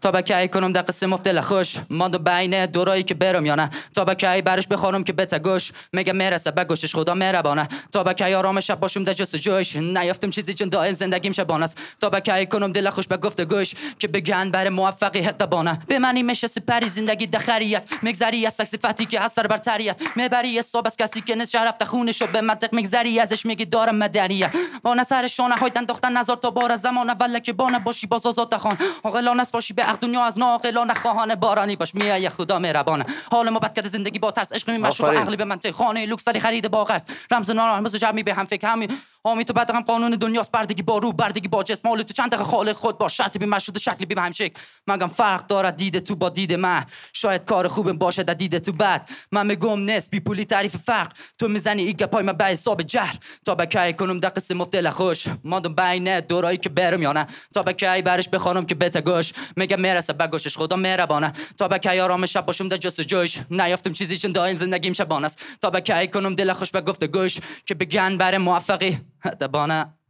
تا کی کنم دق مفت خوش ماندو بینه دورایی که برم یا نه تا کی برش بخورم که بتا گوش میگه میرسه گوشش خدا مهربانه تا کی آرام شب باشم در جس جوش نیافتم چیزی چون دائم زندگیم شبانه است تا کی کنم دل خوش به گفت گوش که بگن بر موفقیت بانه به منی میشه سپری زندگی دخریت مگذری از صفتی که اثر برتریت میبری حساب از کسی که نشه رفته خونشو به منطق مگذری ازش میگی دارم مدنیه با نصر شانه های دختن نظر تا بار زمانه ولی که بانه باشی باز آزاد خان عاقلانه باشی به به دنیا از ناقلا نخواهان بارانی باش میای خدا مهربان حال ما بد زندگی با ترس عشق می و عقلی به منطق خانه لوکس ولی خرید باغ است رمز نارمز جمعی به هم فکر همین حامی تو هم قانون دنیاست بردگی با رو بردگی با جسم مال تو چند تا خال خود با شرط بی مشروط شکل بی همشک مگم فرق داره دیده تو با دید من شاید کار خوب باشه در دیده تو بد من میگم نس بی پولی تعریف فرق تو میزنی ای پای من به حساب جهر تا کی کنم در قسم دل خوش مادم بین دورایی که برم یا نه تا کی برش بخوانم که بت گوش میگم میرسه گوشش خدا مهربانه تا کی آرام شب باشم در جوش نیافتم چیزی چون دائم زندگیم شبانه است تا کی کنم دل خوش به گفت گوش که بگن بر موفقی That's Tabana